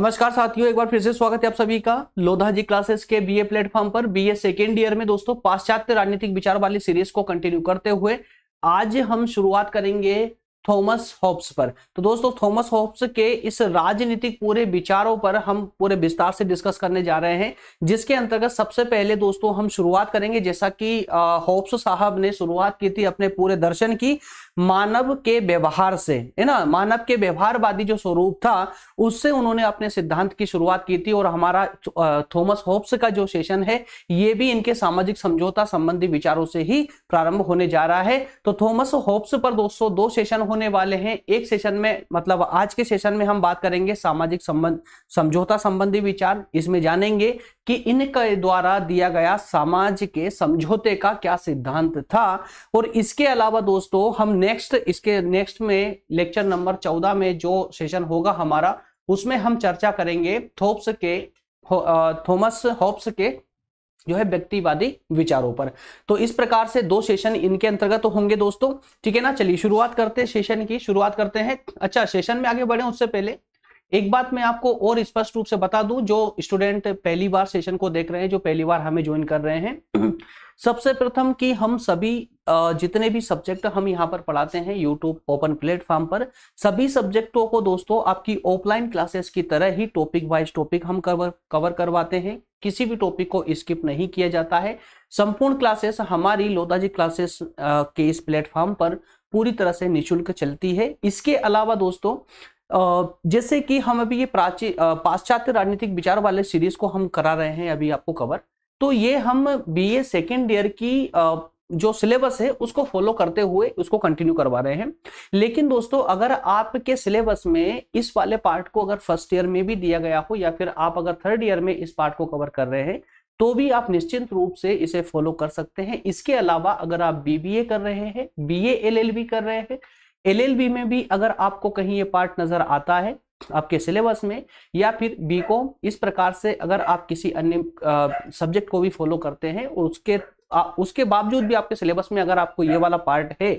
नमस्कार साथियों एक बार फिर से स्वागत है आप सभी का लोधा जी क्लासेस के बीए प्लेटफॉर्म पर बीए सेकेंड ईयर में दोस्तों पाश्चात्य राजनीतिक विचार वाली सीरीज को कंटिन्यू करते हुए आज हम शुरुआत करेंगे थॉमस होप्स पर तो दोस्तों थॉमस होप्स के इस राजनीतिक पूरे विचारों पर हम पूरे विस्तार से डिस्कस करने जा रहे हैं जिसके अंतर्गत सबसे पहले दोस्तों हम शुरुआत करेंगे जैसा कि होप्स साहब ने शुरुआत की थी अपने पूरे दर्शन की मानव के व्यवहार से है ना मानव के व्यवहारवादी जो स्वरूप था उससे उन्होंने अपने सिद्धांत की शुरुआत की थी और हमारा थॉमस होप्स का जो सेशन है ये भी इनके सामाजिक समझौता संबंधी विचारों से ही प्रारंभ होने जा रहा है तो थॉमस होप्स पर दोस्तों दो सेशन होने वाले हैं एक सेशन में मतलब आज के सेशन में हम बात करेंगे सामाजिक संबंध समझौता संबंधी विचार इसमें जानेंगे कि इनके द्वारा दिया गया समाज के समझौते का क्या सिद्धांत था और इसके अलावा दोस्तों हम नेक्स्ट इसके नेक्स्ट में लेक्चर नंबर चौदह में जो सेशन होगा हमारा उसमें हम चर्चा करेंगे थोप्स के थॉमस हॉप्स के जो है व्यक्तिवादी विचारों पर तो इस प्रकार से दो सेशन इनके अंतर्गत तो होंगे दोस्तों ठीक है ना चलिए शुरुआत करते हैं सेशन की शुरुआत करते हैं अच्छा सेशन में आगे बढ़े उससे पहले एक बात मैं आपको और स्पष्ट रूप से बता दूं जो स्टूडेंट पहली बार सेशन को देख रहे हैं जो पहली बार हमें ज्वाइन कर रहे हैं सबसे प्रथम कि हम सभी जितने भी सब्जेक्ट हम यहाँ पर पढ़ाते हैं यूट्यूब ओपन प्लेटफॉर्म पर सभी सब्जेक्टों को दोस्तों आपकी ऑफलाइन क्लासेस की तरह ही टॉपिक वाइज टॉपिक हम कवर कवर करवाते हैं किसी भी टॉपिक को स्किप नहीं किया जाता है संपूर्ण क्लासेस हमारी लोदाजी क्लासेस के इस प्लेटफॉर्म पर पूरी तरह से निःशुल्क चलती है इसके अलावा दोस्तों जैसे कि हम अभी ये प्राची पाश्चात्य राजनीतिक विचार वाले सीरीज को हम करा रहे हैं अभी आपको कवर तो ये हम बी ए सेकेंड ईयर की जो सिलेबस है उसको फॉलो करते हुए उसको कंटिन्यू करवा रहे हैं लेकिन दोस्तों अगर आपके सिलेबस में इस वाले पार्ट को अगर फर्स्ट ईयर में भी दिया गया हो या फिर आप अगर थर्ड ईयर में इस पार्ट को कवर कर रहे हैं तो भी आप निश्चिंत रूप से इसे फॉलो कर सकते हैं इसके अलावा अगर आप बीबीए कर रहे हैं बी ए कर रहे हैं एल में भी अगर आपको कहीं ये पार्ट नजर आता है आपके सिलेबस में या फिर बी कॉम इस प्रकार से अगर आप किसी अन्य सब्जेक्ट को भी फॉलो करते हैं और उसके आ, उसके बावजूद भी आपके सिलेबस में अगर आपको ये वाला पार्ट है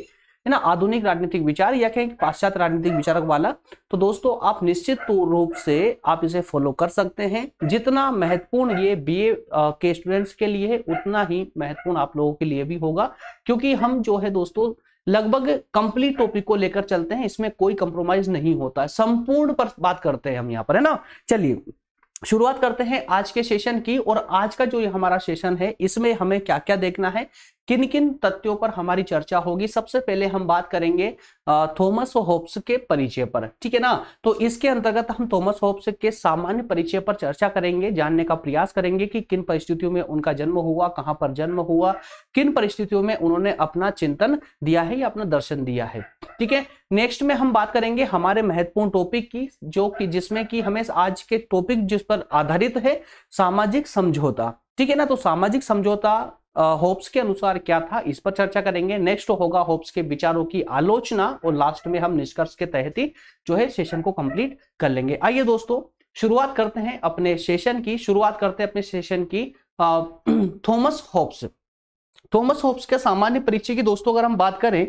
है ना आधुनिक राजनीतिक विचार या कहें पाश्चात्य राजनीतिक विचारक वाला तो दोस्तों आप निश्चित रूप से आप इसे फॉलो कर सकते हैं जितना महत्वपूर्ण ये बीए के स्टूडेंट्स के लिए है उतना ही महत्वपूर्ण आप लोगों के लिए भी होगा क्योंकि हम जो है दोस्तों लगभग कंप्लीट टॉपिक को लेकर चलते हैं इसमें कोई कंप्रोमाइज नहीं होता है संपूर्ण पर बात करते हैं हम यहाँ पर है ना चलिए शुरुआत करते हैं आज के सेशन की और आज का जो ये हमारा सेशन है इसमें हमें क्या क्या देखना है किन किन तथ्यों पर हमारी चर्चा होगी सबसे पहले हम बात करेंगे थॉमस होप्स के परिचय पर ठीक है ना तो इसके अंतर्गत हम थॉमस होप्स के सामान्य परिचय पर चर्चा करेंगे जानने का प्रयास करेंगे कि किन परिस्थितियों में उनका जन्म हुआ कहाँ पर जन्म हुआ किन परिस्थितियों में उन्होंने अपना चिंतन दिया है या अपना दर्शन दिया है ठीक है नेक्स्ट में हम बात करेंगे हमारे महत्वपूर्ण टॉपिक की जो कि जिसमें कि हमें आज के टॉपिक जिस पर आधारित है सामाजिक समझौता ठीक है ना तो सामाजिक समझौता होप्स के अनुसार क्या था इस पर चर्चा करेंगे नेक्स्ट होगा होप्स के विचारों की आलोचना और लास्ट में हम निष्कर्ष के तहत ही जो है सेशन को कंप्लीट कर लेंगे आइए दोस्तों शुरुआत करते हैं अपने सेशन की शुरुआत करते हैं अपने सेशन की थॉमस होप्स थॉमस होप्स के सामान्य परिचय की दोस्तों अगर हम बात करें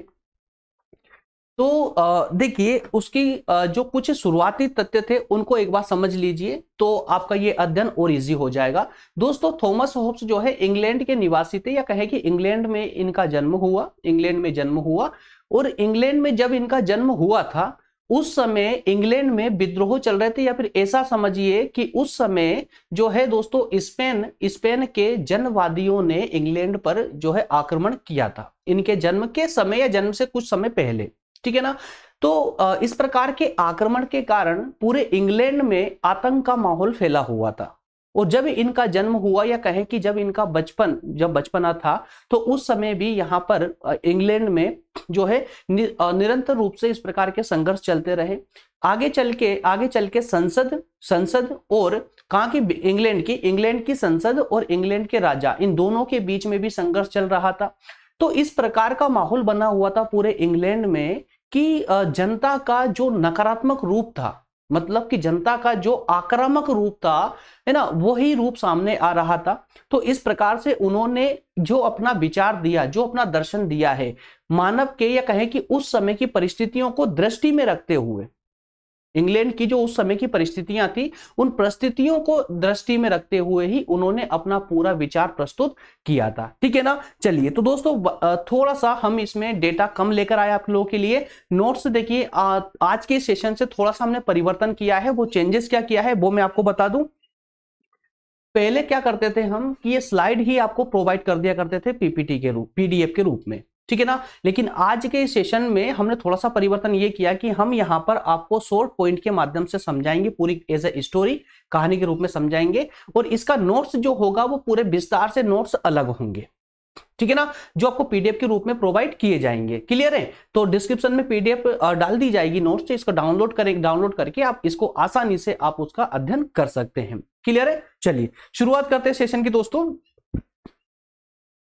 तो देखिए उसकी जो कुछ शुरुआती तथ्य थे उनको एक बार समझ लीजिए तो आपका ये अध्ययन और इजी हो जाएगा दोस्तों थॉमस होप्स जो है इंग्लैंड के निवासी थे या कहे कि इंग्लैंड में इनका जन्म हुआ इंग्लैंड में जन्म हुआ और इंग्लैंड में जब इनका जन्म हुआ था उस समय इंग्लैंड में विद्रोह चल रहे थे या फिर ऐसा समझिए कि उस समय जो है दोस्तों स्पेन स्पेन के जनवादियों ने इंग्लैंड पर जो है आक्रमण किया था इनके जन्म के समय या जन्म से कुछ समय पहले ठीक है ना तो इस प्रकार के आक्रमण के कारण पूरे इंग्लैंड में आतंक का माहौल फैला हुआ था और जब इनका जन्म हुआ या कहें कि जब इनका बचपन जब बचपना था तो उस समय भी यहाँ पर इंग्लैंड में जो है निरंतर रूप से इस प्रकार के संघर्ष चलते रहे आगे चल के आगे चल के संसद संसद और कहा की इंग्लैंड की इंग्लैंड की संसद और इंग्लैंड के राजा इन दोनों के बीच में भी संघर्ष चल रहा था तो इस प्रकार का माहौल बना हुआ था पूरे इंग्लैंड में कि जनता का जो नकारात्मक रूप था मतलब कि जनता का जो आक्रामक रूप था है ना वही रूप सामने आ रहा था तो इस प्रकार से उन्होंने जो अपना विचार दिया जो अपना दर्शन दिया है मानव के या कहें कि उस समय की परिस्थितियों को दृष्टि में रखते हुए इंग्लैंड की जो उस समय की परिस्थितियां थी उन परिस्थितियों को दृष्टि में रखते हुए ही उन्होंने अपना पूरा विचार प्रस्तुत किया था ठीक है ना चलिए तो दोस्तों थोड़ा सा हम इसमें डेटा कम लेकर आए आप लोगों के लिए नोट्स देखिए आज के सेशन से थोड़ा सा हमने परिवर्तन किया है वो चेंजेस क्या किया है वो मैं आपको बता दू पहले क्या करते थे हम कि ये स्लाइड ही आपको प्रोवाइड कर दिया करते थे पीपीटी के रूप पीडीएफ के रूप में ठीक है ना लेकिन आज के सेशन में हमने थोड़ा सा परिवर्तन ये किया कि हम यहाँ पर आपको शॉर्ट पॉइंट के माध्यम से समझाएंगे पूरी एज ए स्टोरी कहानी के रूप में समझाएंगे और इसका नोट्स जो होगा वो पूरे विस्तार से नोट्स अलग होंगे ठीक है ना जो आपको पीडीएफ के रूप में प्रोवाइड किए जाएंगे क्लियर है तो डिस्क्रिप्शन में पीडीएफ डाल दी जाएगी नोट्स तो इसको डाउनलोड करें डाउनलोड करके आप इसको आसानी से आप उसका अध्ययन कर सकते हैं क्लियर है चलिए शुरुआत करते हैं सेशन की दोस्तों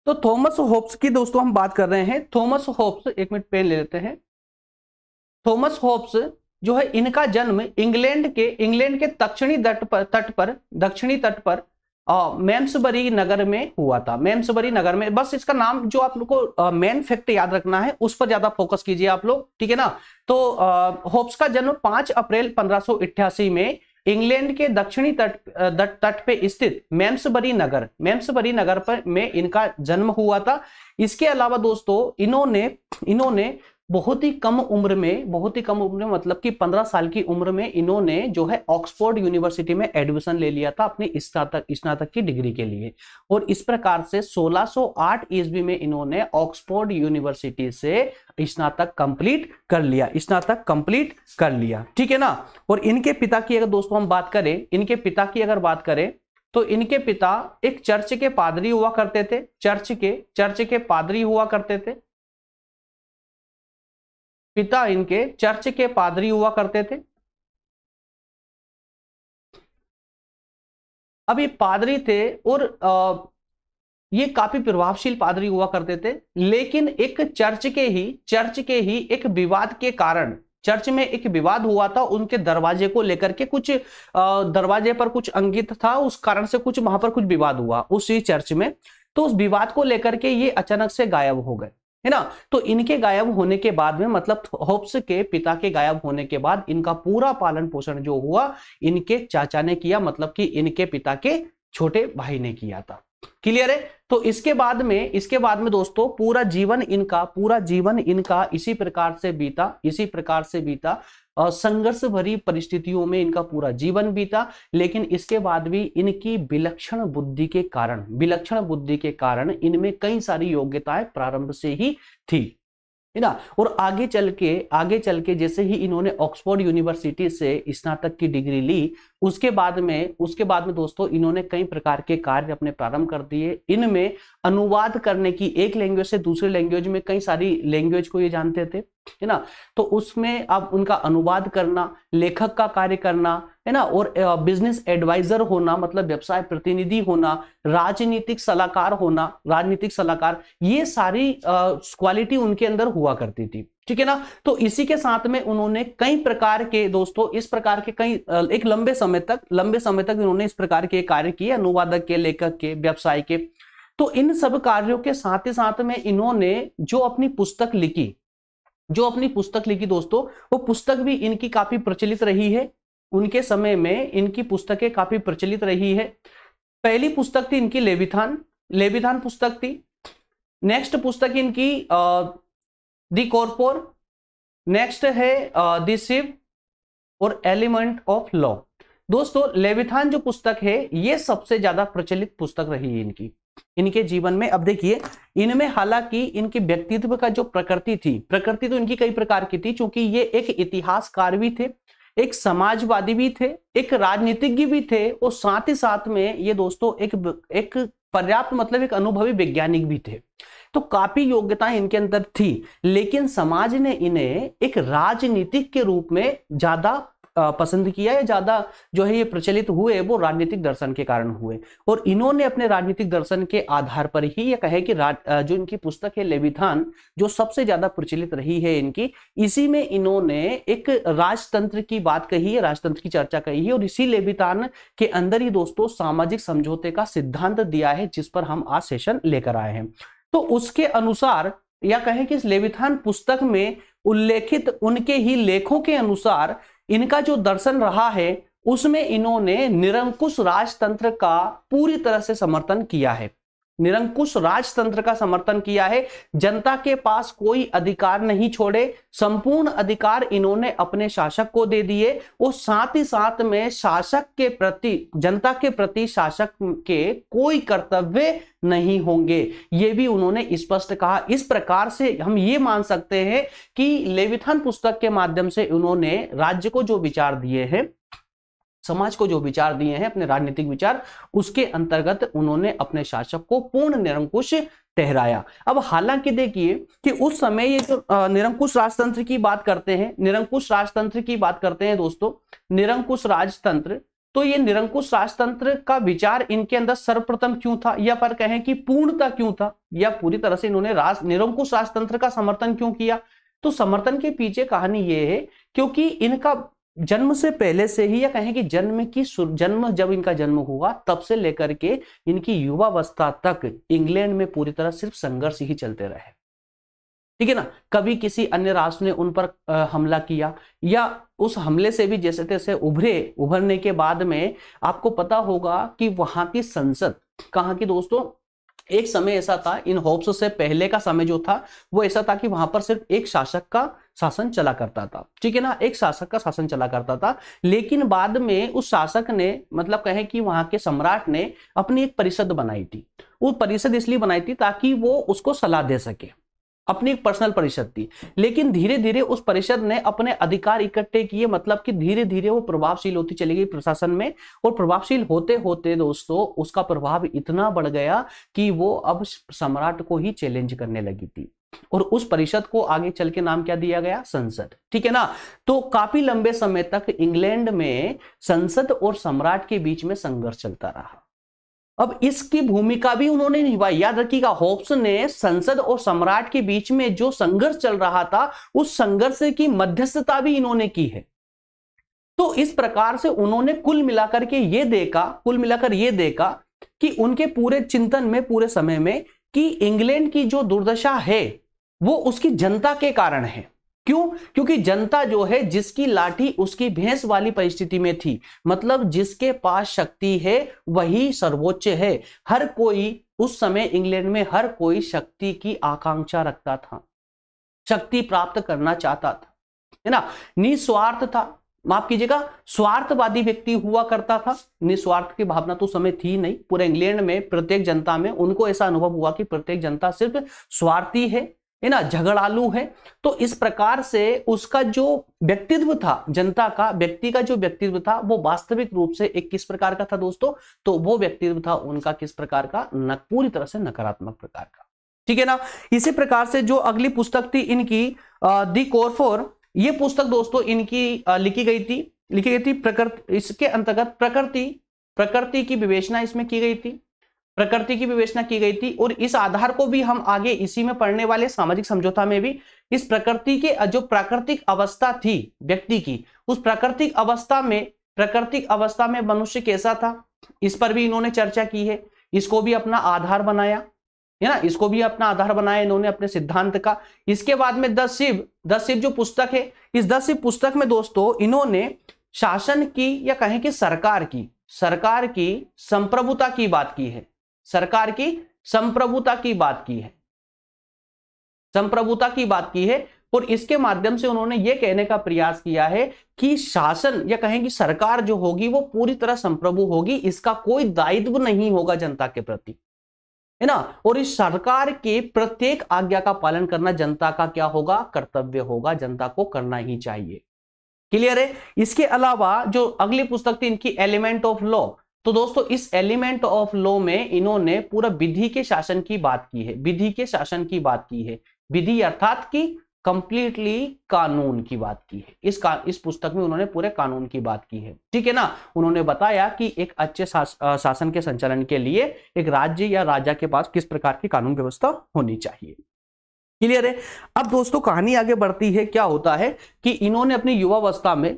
तो थॉमस होप्स की दोस्तों हम बात कर रहे हैं थॉमस होप्स एक मिनट पेन ले लेते हैं थॉमस होप्स जो है इनका जन्म इंग्लैंड के इंग्लैंड के दक्षिणी तट पर तट पर दक्षिणी तट पर मेम्सबरी नगर में हुआ था मेम्सबरी नगर में बस इसका नाम जो आप लोग को मेन फैक्ट याद रखना है उस पर ज्यादा फोकस कीजिए आप लोग ठीक है ना तो होप्स का जन्म 5 अप्रैल पंद्रह में इंग्लैंड के दक्षिणी तट तट पे स्थित मेम्सबरी नगर मेम्सबरी नगर पर में इनका जन्म हुआ था इसके अलावा दोस्तों इन्होंने इन्होंने बहुत ही कम उम्र में बहुत ही कम उम्र में मतलब कि 15 साल की उम्र में इन्होंने जो है ऑक्सफोर्ड यूनिवर्सिटी में एडमिशन ले लिया था अपने स्नातक स्नातक की डिग्री के लिए और इस प्रकार से 1608 ईस्वी में इन्होंने ऑक्सफोर्ड यूनिवर्सिटी से स्नातक कंप्लीट कर लिया स्नातक कंप्लीट कर लिया ठीक है ना और इनके पिता की अगर दोस्तों हम बात करें इनके पिता की अगर बात करें तो इनके पिता एक चर्च के पादरी हुआ करते थे चर्च के चर्च के पादरी हुआ करते थे पिता इनके चर्च के पादरी हुआ करते थे अब ये पादरी थे और ये काफी प्रभावशील पादरी हुआ करते थे लेकिन एक चर्च के ही चर्च के ही एक विवाद के कारण चर्च में एक विवाद हुआ था उनके दरवाजे को लेकर के कुछ दरवाजे पर कुछ अंकित था उस कारण से कुछ वहां पर कुछ विवाद हुआ उसी चर्च में तो उस विवाद को लेकर के ये अचानक से गायब हो गए है ना तो इनके गायब होने के बाद में मतलब होप्स के पिता के गायब होने के बाद इनका पूरा पालन पोषण जो हुआ इनके चाचा ने किया मतलब कि इनके पिता के छोटे भाई ने किया था क्लियर है तो इसके बाद में इसके बाद में दोस्तों पूरा जीवन इनका पूरा जीवन इनका इसी प्रकार से बीता इसी प्रकार से बीता संघर्ष भरी परिस्थितियों में इनका पूरा जीवन बीता लेकिन इसके बाद भी इनकी विलक्षण बुद्धि के कारण विलक्षण बुद्धि के कारण इनमें कई सारी योग्यताएं प्रारंभ से ही थी है ना और आगे चल के आगे चल के जैसे ही इन्होंने ऑक्सफोर्ड यूनिवर्सिटी से स्नातक की डिग्री ली उसके बाद में उसके बाद में दोस्तों इन्होंने कई प्रकार के कार्य अपने प्रारंभ कर दिए इनमें अनुवाद करने की एक लैंग्वेज से दूसरे लैंग्वेज में कई सारी लैंग्वेज को ये जानते थे है ना तो उसमें आप उनका अनुवाद करना लेखक का कार्य करना है ना और बिजनेस एडवाइजर होना मतलब व्यवसाय प्रतिनिधि होना राजनीतिक सलाहकार होना राजनीतिक सलाहकार ये सारी क्वालिटी उनके अंदर हुआ करती थी ठीक है ना तो इसी के साथ में उन्होंने कई प्रकार के दोस्तों इस प्रकार के कई एक लंबे समय तक लंबे समय तक उन्होंने इस प्रकार के कार्य किए अनुवादक के लेखक के व्यवसाय के तो इन सब कार्यों के साथ ही साथ में इन्होंने जो अपनी पुस्तक लिखी जो अपनी पुस्तक लिखी दोस्तों वो पुस्तक भी इनकी काफी प्रचलित रही है उनके समय में इनकी पुस्तकें काफी प्रचलित रही है पहली पुस्तक थी इनकी लेविथान लेविथान पुस्तक थी नेक्स्ट पुस्तक इनकी दी कॉर्पोर नेक्स्ट है दी शिव और एलिमेंट ऑफ लॉ दोस्तों लेविथान जो पुस्तक है ये सबसे ज्यादा प्रचलित पुस्तक रही है इनकी इनके जीवन में अब देखिए इनमें हालांकि इनके व्यक्तित्व का जो प्रकृति थी प्रकृति तो इनकी कई प्रकार की थी क्योंकि ये एक इतिहासकार भी थे एक समाजवादी भी थे एक राजनीतिज्ञ भी थे और साथ ही साथ में ये दोस्तों एक एक पर्याप्त मतलब एक अनुभवी वैज्ञानिक भी थे तो काफी योग्यता इनके अंदर थी लेकिन समाज ने इन्हें एक राजनीतिक के रूप में ज्यादा पसंद किया या ज्यादा जो है ये प्रचलित हुए वो राजनीतिक दर्शन के कारण हुए और इन्होंने अपने राजनीतिक दर्शन के आधार पर ही ये कहे कि जो इनकी पुस्तक है लेविथान जो सबसे ज्यादा प्रचलित रही है इनकी इसी में इन्होंने एक राजतंत्र की बात कही है राजतंत्र की चर्चा कही है और इसी लेविथान के अंदर ही दोस्तों सामाजिक समझौते का सिद्धांत दिया है जिस पर हम आज सेशन लेकर आए हैं तो उसके अनुसार या कहें कि इस लेविथान पुस्तक में उल्लेखित उनके ही लेखों के अनुसार इनका जो दर्शन रहा है उसमें इन्होंने निरंकुश राजतंत्र का पूरी तरह से समर्थन किया है निरंकुश राजतंत्र का समर्थन किया है जनता के पास कोई अधिकार नहीं छोड़े संपूर्ण अधिकार इन्होंने अपने शासक को दे दिए और साथ ही साथ में शासक के प्रति जनता के प्रति शासक के कोई कर्तव्य नहीं होंगे ये भी उन्होंने स्पष्ट कहा इस प्रकार से हम ये मान सकते हैं कि लेविथान पुस्तक के माध्यम से उन्होंने राज्य को जो विचार दिए हैं समाज को जो विचार दिए हैं अपने राजनीतिक विचार उसके अंतर्गत उन्होंने अपने शासक को पूर्ण निरंकुश ठहराया अब हालांकि देखिए कि उस समय ये जो निरंकुश राजतंत्र की बात करते हैं निरंकुश राजतंत्र की बात करते हैं दोस्तों निरंकुश राजतंत्र तो ये निरंकुश राजतंत्र का विचार इनके अंदर सर्वप्रथम क्यों था या पर कहें कि पूर्णता क्यों था या पूरी तरह से इन्होंने राज निरंकुश राजतंत्र का समर्थन क्यों किया तो समर्थन के पीछे कहानी ये है क्योंकि इनका जन्म से पहले से ही या कहें कि जन्म की जन्म जब इनका जन्म हुआ तब से लेकर के इनकी युवावस्था तक इंग्लैंड में पूरी तरह सिर्फ संघर्ष ही चलते रहे ठीक है ना कभी किसी अन्य राष्ट्र ने उन पर हमला किया या उस हमले से भी जैसे तैसे उभरे उभरने के बाद में आपको पता होगा कि वहां की संसद कहाँ की दोस्तों एक समय ऐसा था इन होप्स से पहले का समय जो था वो ऐसा था कि वहां पर सिर्फ एक शासक का शासन चला करता था ठीक है ना एक शासक का शासन चला करता था लेकिन बाद में उस शासक ने मतलब कहें कि वहां के सम्राट ने अपनी एक परिषद बनाई थी वो परिषद इसलिए बनाई थी ताकि वो उसको सलाह दे सके अपनी एक पर्सनल परिषद थी लेकिन धीरे धीरे उस परिषद ने अपने अधिकार इकट्ठे किए मतलब कि धीरे धीरे वो प्रभावशील होती चली गई प्रशासन में और प्रभावशील होते होते दोस्तों उसका प्रभाव इतना बढ़ गया कि वो अब सम्राट को ही चैलेंज करने लगी थी और उस परिषद को आगे चल के नाम क्या दिया गया संसद ठीक है ना तो काफी लंबे समय तक इंग्लैंड में संसद और सम्राट के बीच में संघर्ष चलता रहा अब इसकी भूमिका भी उन्होंने निभाई याद रखिएगा होप्स ने संसद और सम्राट के बीच में जो संघर्ष चल रहा था उस संघर्ष की मध्यस्थता भी इन्होंने की है तो इस प्रकार से उन्होंने कुल मिलाकर के ये देखा कुल मिलाकर ये देखा कि उनके पूरे चिंतन में पूरे समय में कि इंग्लैंड की जो दुर्दशा है वो उसकी जनता के कारण है क्यों क्योंकि जनता जो है जिसकी लाठी उसकी भैंस वाली परिस्थिति में थी मतलब जिसके पास शक्ति है वही सर्वोच्च है हर कोई उस समय इंग्लैंड में हर कोई शक्ति की आकांक्षा रखता था शक्ति प्राप्त करना चाहता था है ना निस्वार्थ था माफ कीजिएगा स्वार्थवादी व्यक्ति हुआ करता था निस्वार्थ की भावना तो समय थी नहीं पूरे इंग्लैंड में प्रत्येक जनता में उनको ऐसा अनुभव हुआ कि प्रत्येक जनता सिर्फ स्वार्थी है है ना झगड़ालू है तो इस प्रकार से उसका जो व्यक्तित्व था जनता का व्यक्ति का जो व्यक्तित्व था वो वास्तविक रूप से एक किस प्रकार का था दोस्तों तो वो व्यक्तित्व था उनका किस प्रकार का न पूरी तरह से नकारात्मक प्रकार का ठीक है ना इसी प्रकार से जो अगली पुस्तक थी इनकी दी कोरफोर ये पुस्तक दोस्तों इनकी लिखी गई थी लिखी गई थी प्रकृति इसके अंतर्गत प्रकृति प्रकृति की विवेचना इसमें की गई थी प्रकृति की विवेचना की गई थी और इस आधार को भी हम आगे इसी में पढ़ने वाले सामाजिक समझौता में भी इस प्रकृति के जो प्राकृतिक अवस्था थी व्यक्ति की उस प्राकृतिक अवस्था में प्राकृतिक अवस्था में मनुष्य कैसा था इस पर भी इन्होंने चर्चा की है इसको भी अपना आधार बनाया है ना इसको भी अपना आधार बनाया इन्होंने अपने सिद्धांत का इसके बाद में दस शिव दस शिव जो पुस्तक है इस दस शिव पुस्तक में दोस्तों इन्होंने शासन की या कहें कि सरकार की सरकार की संप्रभुता की बात की है सरकार की संप्रभुता की बात की है संप्रभुता की बात की है और इसके माध्यम से उन्होंने यह कहने का प्रयास किया है कि शासन या कहें कि सरकार जो होगी वो पूरी तरह संप्रभु होगी इसका कोई दायित्व नहीं होगा जनता के प्रति है ना और इस सरकार के प्रत्येक आज्ञा का पालन करना जनता का क्या होगा कर्तव्य होगा जनता को करना ही चाहिए क्लियर है इसके अलावा जो अगली पुस्तक थी इनकी एलिमेंट ऑफ लॉ तो दोस्तों इस एलिमेंट ऑफ लॉ में इन्होंने पूरा विधि के शासन की बात की है विधि के शासन की बात की है विधि अर्थात की कंप्लीटली कानून की बात की है इस का, इस पुस्तक में उन्होंने पूरे कानून की बात की है ठीक है ना उन्होंने बताया कि एक अच्छे शास, शासन के संचालन के लिए एक राज्य या राजा के पास किस प्रकार की कानून व्यवस्था होनी चाहिए क्लियर है अब दोस्तों कहानी आगे बढ़ती है क्या होता है कि इन्होंने अपनी युवावस्था में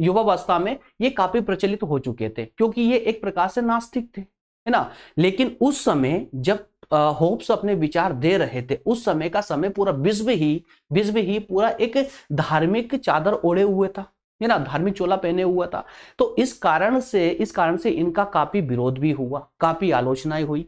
युवावस्था में ये काफी प्रचलित हो चुके थे क्योंकि ये एक प्रकार से नास्तिक थे है ना लेकिन उस समय जब होप्स अपने विचार दे रहे थे उस समय का समय पूरा विश्व ही विश्व ही पूरा एक धार्मिक चादर ओढ़े हुए था है ना धार्मिक चोला पहने हुआ था तो इस कारण से इस कारण से इनका काफी विरोध भी हुआ काफी आलोचनाएं हुई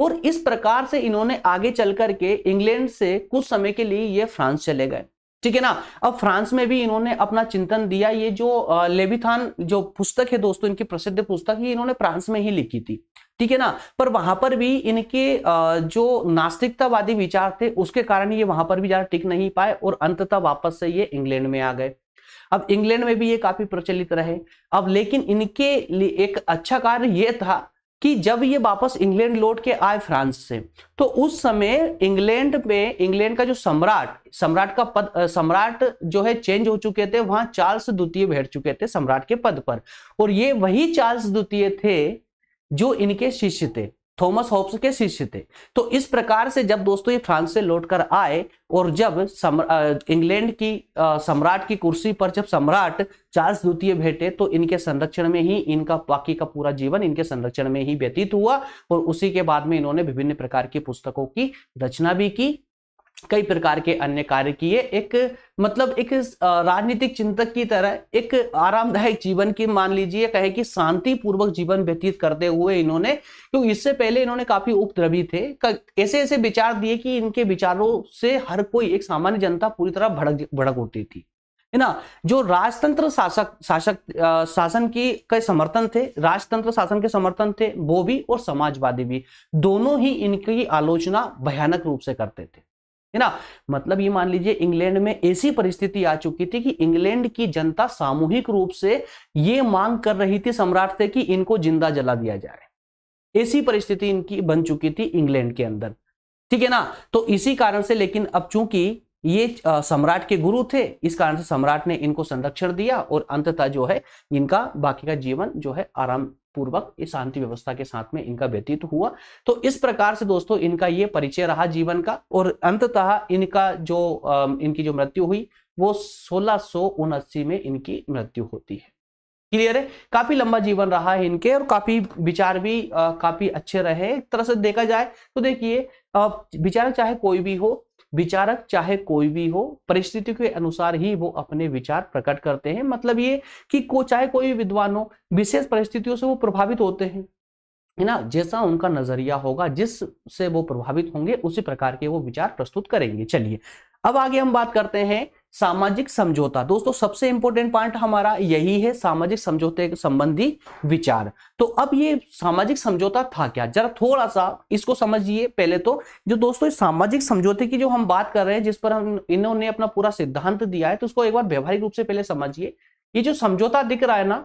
और इस प्रकार से इन्होंने आगे चल करके इंग्लैंड से कुछ समय के लिए ये फ्रांस चले गए ठीक है ना अब फ्रांस में भी इन्होंने अपना चिंतन दिया ये जो लेबिथान जो पुस्तक है दोस्तों इनकी प्रसिद्ध पुस्तक ये इन्होंने फ्रांस में ही लिखी थी ठीक है ना पर वहां पर भी इनके जो नास्तिकतावादी विचार थे उसके कारण ये वहां पर भी ज्यादा टिक नहीं पाए और अंततः वापस से ये इंग्लैंड में आ गए अब इंग्लैंड में भी ये काफी प्रचलित रहे अब लेकिन इनके लिए एक अच्छा कार्य ये था कि जब ये वापस इंग्लैंड लौट के आए फ्रांस से तो उस समय इंग्लैंड में इंग्लैंड का जो सम्राट सम्राट का पद सम्राट जो है चेंज हो चुके थे वहां चार्ल्स द्वितीय बैठ चुके थे सम्राट के पद पर और ये वही चार्ल्स द्वितीय थे जो इनके शिष्य थे थॉमस होप्स के शिष्य थे तो इस प्रकार से जब दोस्तों ये फ्रांस से लौटकर आए और जब सम, इंग्लैंड की सम्राट की कुर्सी पर जब सम्राट चार्ल्स द्वितीय भेटे तो इनके संरक्षण में ही इनका बाकी का पूरा जीवन इनके संरक्षण में ही व्यतीत हुआ और उसी के बाद में इन्होंने विभिन्न प्रकार की पुस्तकों की रचना भी की कई प्रकार के अन्य कार्य किए एक मतलब एक राजनीतिक चिंतक की तरह एक आरामदायक जीवन की मान लीजिए कहे कि शांति पूर्वक जीवन व्यतीत करते हुए इन्होंने क्योंकि तो इससे पहले इन्होंने काफी उपद्रवी थे ऐसे ऐसे विचार दिए कि इनके विचारों से हर कोई एक सामान्य जनता पूरी तरह भड़क भड़क होती थी है ना जो राजतंत्र शासक शासक शासन की के समर्थन थे राजतंत्र शासन के समर्थन थे वो भी और समाजवादी भी दोनों ही इनकी आलोचना भयानक रूप से करते थे है ना मतलब ये मान लीजिए इंग्लैंड में ऐसी परिस्थिति आ चुकी थी कि इंग्लैंड की जनता सामूहिक रूप से ये मांग कर रही थी सम्राट से कि इनको जिंदा जला दिया जाए ऐसी परिस्थिति इनकी बन चुकी थी इंग्लैंड के अंदर ठीक है ना तो इसी कारण से लेकिन अब चूंकि ये सम्राट के गुरु थे इस कारण से सम्राट ने इनको संरक्षण दिया और अंततः जो है इनका बाकी का जीवन जो है आराम पूर्वक इस शांति व्यवस्था के साथ में इनका व्यतीत हुआ तो इस प्रकार से दोस्तों इनका ये परिचय रहा जीवन का और अंततः इनका जो इनकी जो मृत्यु हुई वो सोलह में इनकी मृत्यु होती है क्लियर है काफी लंबा जीवन रहा है इनके और काफी विचार भी आ, काफी अच्छे रहे एक तरह से देखा जाए तो देखिए विचार चाहे कोई भी हो विचारक चाहे कोई भी हो परिस्थिति के अनुसार ही वो अपने विचार प्रकट करते हैं मतलब ये कि को चाहे कोई भी विद्वान हो विशेष परिस्थितियों से वो प्रभावित होते हैं है ना जैसा उनका नजरिया होगा जिससे वो प्रभावित होंगे उसी प्रकार के वो विचार प्रस्तुत करेंगे चलिए अब आगे हम बात करते हैं सामाजिक समझौता दोस्तों सबसे इंपॉर्टेंट पॉइंट हमारा यही है सामाजिक समझौते के संबंधी विचार तो अब ये सामाजिक समझौता था क्या जरा थोड़ा सा इसको समझिए पहले तो जो दोस्तों सामाजिक समझौते की जो हम बात कर रहे हैं जिस पर हम इन्होंने अपना पूरा सिद्धांत दिया है तो उसको एक बार व्यवहारिक रूप से पहले समझिए ये जो समझौता दिख रहा है ना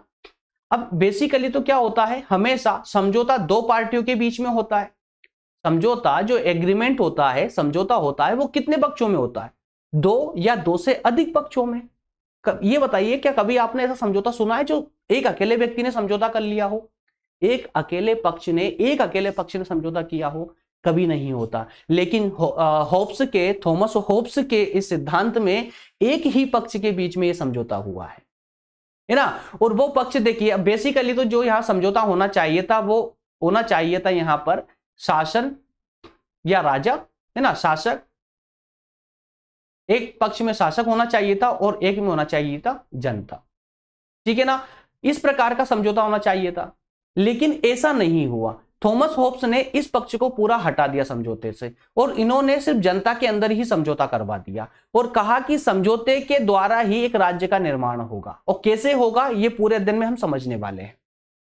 अब बेसिकली तो क्या होता है हमेशा समझौता दो पार्टियों के बीच में होता है समझौता जो एग्रीमेंट होता है समझौता होता है वो कितने पक्षों में होता है दो या दो से अधिक पक्षों में ये बताइए क्या कभी आपने ऐसा समझौता सुना है जो एक अकेले व्यक्ति ने समझौता कर लिया हो एक अकेले पक्ष ने एक अकेले पक्ष ने समझौता किया हो कभी नहीं होता लेकिन हो, होप्स के थॉमस होप्स के इस सिद्धांत में एक ही पक्ष के बीच में यह समझौता हुआ है है ना और वो पक्ष देखिए बेसिकली तो जो यहाँ समझौता होना चाहिए था वो होना चाहिए था यहां पर शासन या राजा है ना शासक एक पक्ष में शासक होना चाहिए था और एक में होना चाहिए था जनता ठीक है ना इस प्रकार का समझौता होना चाहिए था लेकिन ऐसा नहीं हुआ थॉमस होप्स ने इस पक्ष को पूरा हटा दिया समझौते से और इन्होंने सिर्फ जनता के अंदर ही समझौता करवा दिया और कहा कि समझौते के द्वारा ही एक राज्य का निर्माण होगा और कैसे होगा ये पूरे अध्ययन में हम समझने वाले हैं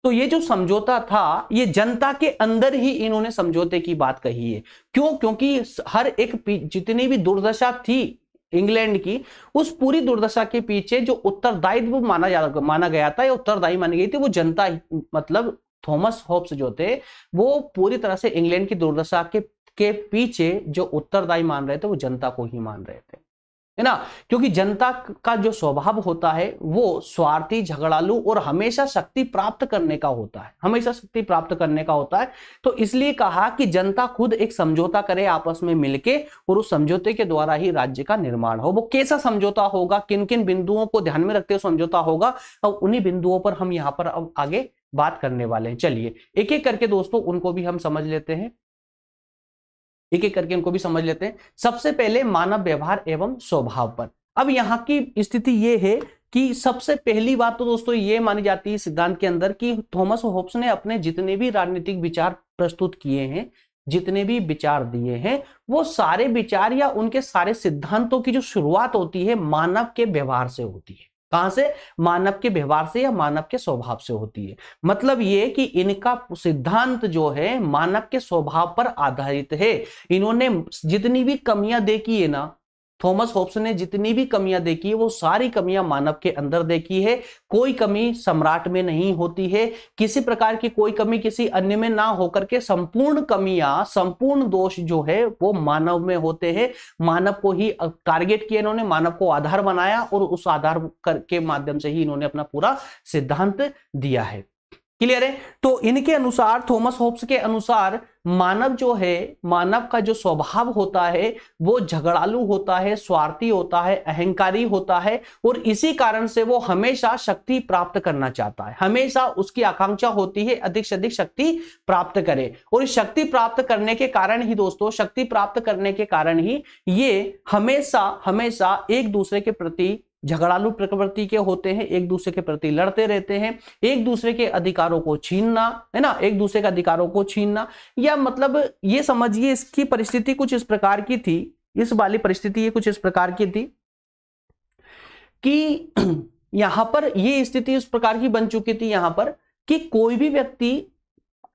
तो ये जो समझौता था ये जनता के अंदर ही इन्होंने समझौते की बात कही है क्यों क्योंकि हर एक जितनी भी दुर्दशा थी इंग्लैंड की उस पूरी दुर्दशा के पीछे जो उत्तरदायित्व माना जा माना गया था या उत्तरदायी मानी गई थी वो जनता ही मतलब थॉमस होप्स जो थे वो पूरी तरह से इंग्लैंड की दुर्दशा के के पीछे जो उत्तरदायी मान रहे थे वो जनता को ही मान रहे थे है ना क्योंकि जनता का जो स्वभाव होता है वो स्वार्थी झगड़ालू और हमेशा शक्ति प्राप्त करने का होता है हमेशा शक्ति प्राप्त करने का होता है तो इसलिए कहा कि जनता खुद एक समझौता करे आपस में मिलके और उस समझौते के द्वारा ही राज्य का निर्माण हो वो कैसा समझौता होगा किन किन बिंदुओं को ध्यान में रखते हुए समझौता होगा अब तो उन्हीं बिंदुओं पर हम यहाँ पर अब आगे बात करने वाले हैं चलिए एक एक करके दोस्तों उनको भी हम समझ लेते हैं एक एक करके उनको भी समझ लेते हैं सबसे पहले मानव व्यवहार एवं स्वभाव पर अब यहाँ की स्थिति ये है कि सबसे पहली बात तो दोस्तों ये मानी जाती है सिद्धांत के अंदर कि थॉमस होप्स ने अपने जितने भी राजनीतिक विचार प्रस्तुत किए हैं जितने भी विचार दिए हैं वो सारे विचार या उनके सारे सिद्धांतों की जो शुरुआत होती है मानव के व्यवहार से होती है कहा से मानव के व्यवहार से या मानव के स्वभाव से होती है मतलब ये कि इनका सिद्धांत जो है मानव के स्वभाव पर आधारित है इन्होंने जितनी भी कमियां देखी है ना थॉमस होप्स ने जितनी भी कमियां देखी है वो सारी कमियां मानव के अंदर देखी है कोई कमी सम्राट में नहीं होती है किसी प्रकार की कोई कमी किसी अन्य में ना होकर के संपूर्ण कमियां संपूर्ण दोष जो है वो मानव में होते हैं मानव को ही टारगेट किया इन्होंने मानव को आधार बनाया और उस आधार कर के माध्यम से ही इन्होंने अपना पूरा सिद्धांत दिया है क्लियर है तो इनके अनुसार थॉमस होप्स के अनुसार मानव जो है मानव का जो स्वभाव होता है वो झगड़ालू होता है स्वार्थी होता है अहंकारी होता है और इसी कारण से वो हमेशा शक्ति प्राप्त करना चाहता है हमेशा उसकी आकांक्षा होती है अधिक से अधिक शक्ति प्राप्त करे और शक्ति प्राप्त करने के कारण ही दोस्तों शक्ति प्राप्त करने के कारण ही ये हमेशा हमेशा एक दूसरे के प्रति झगड़ालू प्रकृति के होते हैं एक दूसरे के प्रति लड़ते रहते हैं एक दूसरे के अधिकारों को छीनना है ना एक दूसरे के अधिकारों को छीनना या मतलब ये समझिए इसकी परिस्थिति कुछ इस प्रकार की थी इस वाली परिस्थिति ये कुछ इस प्रकार की थी कि यहां पर ये स्थिति उस प्रकार की बन चुकी थी यहां पर कि कोई भी व्यक्ति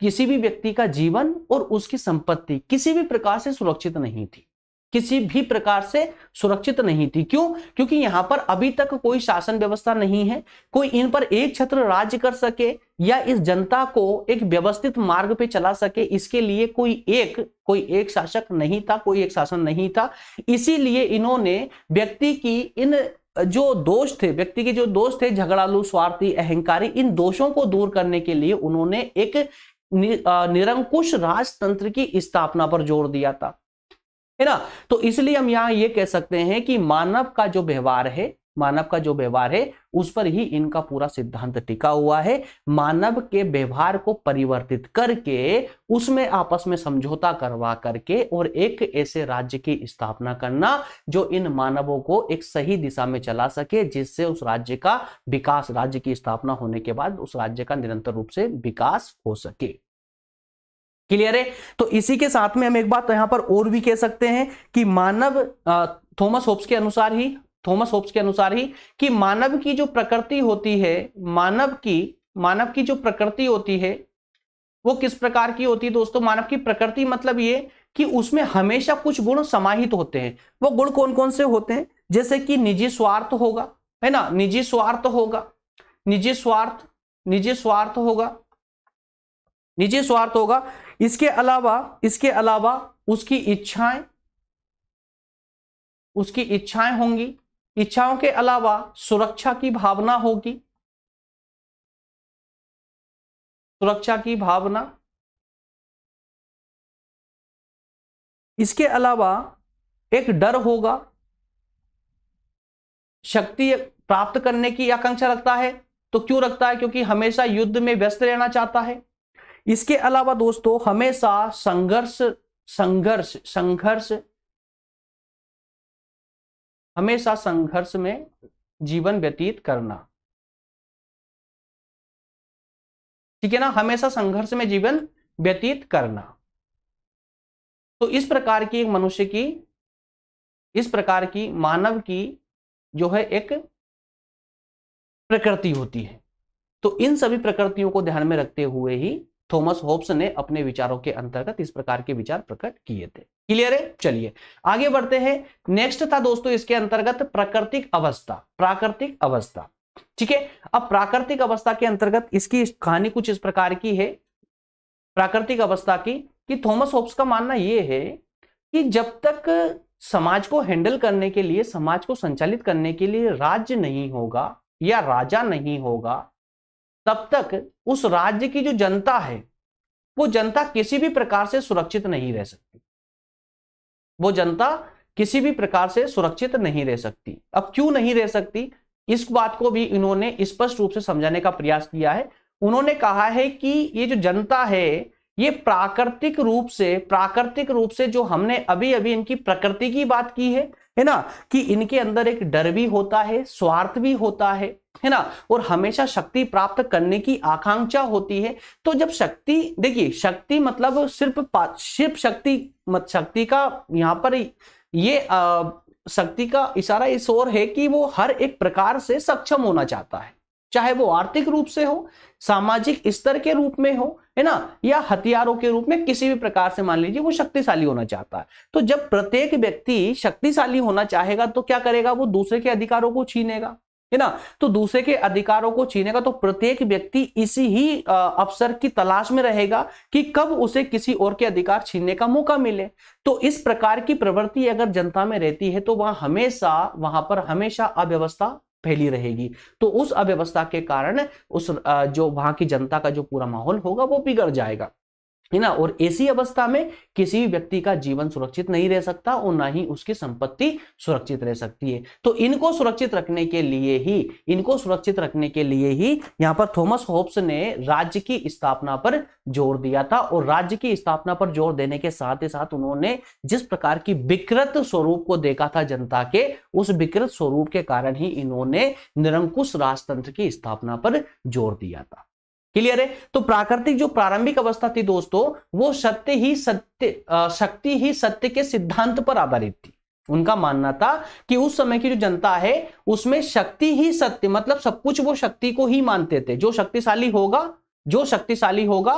किसी भी व्यक्ति का जीवन और उसकी संपत्ति किसी भी प्रकार से सुरक्षित नहीं थी किसी भी प्रकार से सुरक्षित नहीं थी क्यों क्योंकि यहाँ पर अभी तक कोई शासन व्यवस्था नहीं है कोई इन पर एक छत्र राज्य कर सके या इस जनता को एक व्यवस्थित मार्ग पे चला सके इसके लिए कोई एक कोई एक शासक नहीं था कोई एक शासन नहीं था इसीलिए इन्होंने व्यक्ति की इन जो दोष थे व्यक्ति के जो दोष थे झगड़ालू स्वार्थी अहंकारी इन दोषों को दूर करने के लिए उन्होंने एक निरंकुश राजतंत्र की स्थापना पर जोर दिया था है ना तो इसलिए हम यहाँ ये कह सकते हैं कि मानव का जो व्यवहार है मानव का जो व्यवहार है उस पर ही इनका पूरा सिद्धांत टिका हुआ है मानव के व्यवहार को परिवर्तित करके उसमें आपस में समझौता करवा करके और एक ऐसे राज्य की स्थापना करना जो इन मानवों को एक सही दिशा में चला सके जिससे उस राज्य का विकास राज्य की स्थापना होने के बाद उस राज्य का निरंतर रूप से विकास हो सके क्लियर है तो इसी के साथ में हम एक बात यहां पर और भी कह सकते हैं कि मानव थॉमस होप्स के अनुसार ही थॉमस होप्स के अनुसार ही कि मानव की जो प्रकृति होती है मानव की मानव की जो प्रकृति होती है वो किस प्रकार की होती है दोस्तों मानव की प्रकृति मतलब ये कि उसमें हमेशा कुछ गुण समाहित होते हैं वो गुण कौन कौन से होते हैं जैसे कि निजी स्वार्थ होगा है ना निजी स्वार्थ होगा निजी स्वार्थ निजी स्वार्थ होगा निजी स्वार्थ होगा इसके अलावा इसके अलावा उसकी इच्छाएं उसकी इच्छाएं होंगी इच्छाओं के अलावा सुरक्षा की भावना होगी सुरक्षा की भावना इसके अलावा एक डर होगा शक्ति प्राप्त करने की आकांक्षा रखता है तो क्यों रखता है क्योंकि हमेशा युद्ध में व्यस्त रहना चाहता है इसके अलावा दोस्तों हमेशा संघर्ष संघर्ष संघर्ष हमेशा संघर्ष में जीवन व्यतीत करना ठीक है ना हमेशा संघर्ष में जीवन व्यतीत करना तो इस प्रकार की एक मनुष्य की इस प्रकार की मानव की जो है एक प्रकृति होती है तो इन सभी प्रकृतियों को ध्यान में रखते हुए ही थॉमस होब्स ने अपने विचारों के अंतर्गत इस प्रकार के विचार प्रकट किए थे क्लियर है चलिए आगे बढ़ते हैं नेक्स्ट था दोस्तों इसके अंतर्गत प्राकृतिक अवस्था प्राकृतिक अवस्था ठीक है अब प्राकृतिक अवस्था के अंतर्गत इसकी कहानी कुछ इस प्रकार की है प्राकृतिक अवस्था की कि थॉमस होब्स का मानना यह है कि जब तक समाज को हैंडल करने के लिए समाज को संचालित करने के लिए राज्य नहीं होगा या राजा नहीं होगा तब तक उस राज्य की जो जनता है वो जनता किसी भी प्रकार से सुरक्षित नहीं रह सकती वो जनता किसी भी प्रकार से सुरक्षित नहीं रह सकती अब क्यों नहीं रह सकती इस बात को भी इन्होंने स्पष्ट रूप से समझाने का प्रयास किया है उन्होंने कहा है कि ये जो जनता है ये प्राकृतिक रूप से प्राकृतिक रूप से जो हमने अभी अभी इनकी प्रकृति की बात की है है ना कि इनके अंदर एक डर भी होता है स्वार्थ भी होता है है ना और हमेशा शक्ति प्राप्त करने की आकांक्षा होती है तो जब शक्ति देखिए शक्ति मतलब सिर्फ सिर्फ शक्ति मत शक्ति का यहाँ पर ये आ, शक्ति का इशारा इस ओर है कि वो हर एक प्रकार से सक्षम होना चाहता है चाहे वो आर्थिक रूप से हो सामाजिक स्तर के रूप में हो है ना या हथियारों के रूप में किसी भी प्रकार से मान लीजिए वो शक्तिशाली होना चाहता है तो जब प्रत्येक व्यक्ति शक्तिशाली होना चाहेगा तो क्या करेगा वो दूसरे के अधिकारों को छीनेगा है ना तो दूसरे के अधिकारों को छीनेगा तो प्रत्येक व्यक्ति इसी ही अवसर की तलाश में रहेगा कि कब उसे किसी और के अधिकार छीनने का मौका मिले तो इस प्रकार की प्रवृत्ति अगर जनता में रहती है तो वह हमेशा वहां पर हमेशा अव्यवस्था फैली रहेगी तो उस अव्यवस्था के कारण उस जो वहां की जनता का जो पूरा माहौल होगा वो बिगड़ जाएगा है ना और ऐसी अवस्था में किसी भी व्यक्ति का जीवन सुरक्षित नहीं रह सकता और ना ही उसकी संपत्ति सुरक्षित रह सकती है तो इनको सुरक्षित रखने के लिए ही इनको सुरक्षित रखने के लिए ही यहाँ पर थॉमस होप्स ने राज्य की स्थापना पर जोर दिया था और राज्य की स्थापना पर जोर देने के साथ ही साथ उन्होंने जिस प्रकार की विकृत स्वरूप को देखा था जनता के उस विकृत स्वरूप के कारण ही इन्होंने निरंकुश राजतंत्र की स्थापना पर जोर दिया था क्लियर है तो प्राकृतिक जो प्रारंभिक अवस्था थी दोस्तों वो सत्य ही सत्य शक्ति ही सत्य के सिद्धांत पर आधारित थी उनका मानना था कि उस समय की जो जनता है उसमें शक्ति ही सत्य मतलब सब कुछ वो शक्ति को ही मानते थे जो शक्तिशाली होगा जो शक्तिशाली होगा